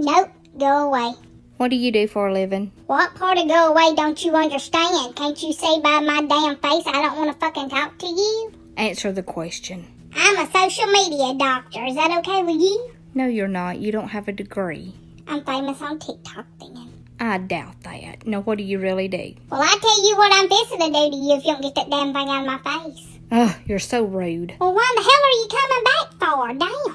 Nope, go away. What do you do for a living? What part of go away don't you understand? Can't you see by my damn face I don't want to fucking talk to you? Answer the question. I'm a social media doctor. Is that okay with you? No, you're not. You don't have a degree. I'm famous on TikTok then. I doubt that. Now, what do you really do? Well, I tell you what I'm fixing to do to you if you don't get that damn thing out of my face. Ugh, you're so rude. Well, why the hell are you coming back for? Damn.